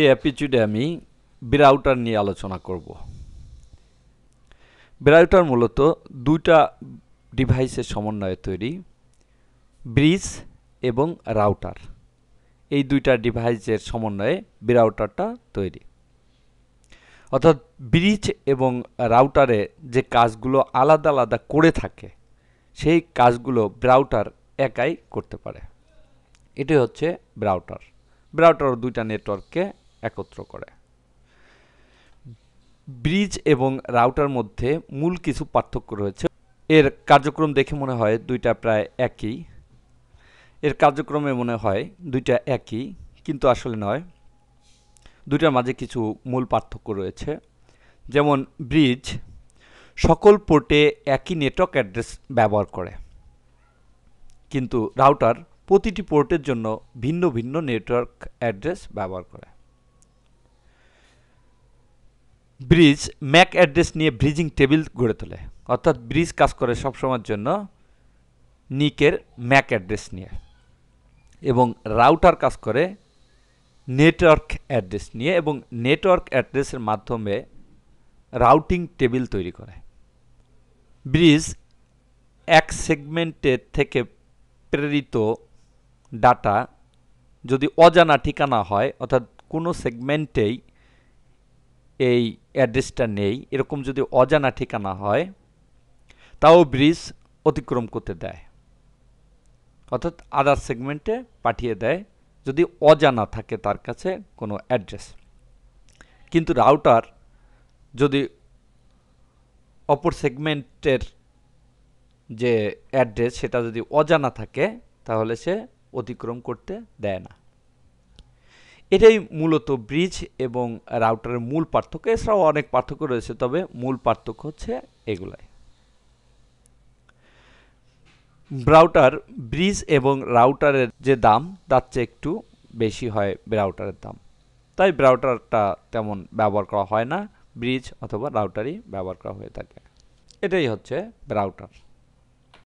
এই অ্যাপিচুডে আমি ব্রাউটার নিয়ে আলোচনা করব ব্রাউটার মূলত দুইটা ডিভাইসের সমন্বয়ে তৈরি ব্রিজ এবং রাউটার এই দুইটা ডিভাইসের সমন্বয়ে ব্রাউটারটা তৈরি অর্থাৎ ব্রিজ এবং রাউটারে যে কাজগুলো আলাদা আলাদা করে থাকে সেই কাজগুলো ব্রাউটার একাই করতে পারে এটাই হচ্ছে ব্রাউটার ব্রাউটার দুইটা নেটওয়ার্ককে একত্র করে ব্রিজ এবং রাউটার মধ্যে মূল কিছু পার্থক্য রয়েছে এর কার্যক্রম দেখে মনে হয় দুইটা প্রায় একই এর কার্যক্রমে মনে হয় দুইটা একই কিন্তু আসলে নয় দুইটার মাঝে কিছু মূল পার্থক্য রয়েছে যেমন ব্রিজ সকল পোর্টে একই নেটওয়ার্ক অ্যাড্রেস ব্যবহার করে কিন্তু রাউটার প্রতিটি পোর্টের জন্য ভিন্ন ভিন্ন নেটওয়ার্ক অ্যাড্রেস ব্যবহার করে ব্রিজ ম্যাক অ্যাড্রেস নিয়ে ব্রিজিং টেবিল গড়ে তোলে অর্থাৎ ব্রিজ কাজ করে সবসময়ের জন্য নিকের ম্যাক অ্যাড্রেস নিয়ে এবং রাউটার কাজ করে নেটওয়ার্ক অ্যাড্রেস নিয়ে এবং নেটওয়ার্ক অ্যাড্রেসের মাধ্যমে রাউটিং টেবিল তৈরি করে ব্রিজ এক সেগমেন্টের থেকে প্রেরিত ডাটা যদি অজানা ঠিকানা হয় অর্থাৎ কোনো সেগমেন্টেই এই অ্যাড্রেসটা নেই এরকম যদি অজানা ঠিকানা হয় তাও ব্রিজ অতিক্রম করতে দেয় অর্থাৎ আদার সেগমেন্টে পাঠিয়ে দেয় যদি অজানা থাকে তার কাছে কোনো অ্যাড্রেস কিন্তু রাউটার যদি অপর সেগমেন্টের যে অ্যাড্রেস সেটা যদি অজানা থাকে তাহলে সে অতিক্রম করতে দেয় না এটাই মূলত ব্রিজ এবং রাউটারের মূল পার্থক্য এছাড়াও অনেক পার্থক্য রয়েছে তবে মূল পার্থক্য হচ্ছে এগুলাই ব্রাউটার ব্রিজ এবং রাউটারের যে দাম তার চেয়ে একটু বেশি হয় ব্রাউটারের দাম তাই ব্রাউটারটা তেমন ব্যবহার করা হয় না ব্রিজ অথবা রাউটারই ব্যবহার করা হয়ে থাকে এটাই হচ্ছে ব্রাউটার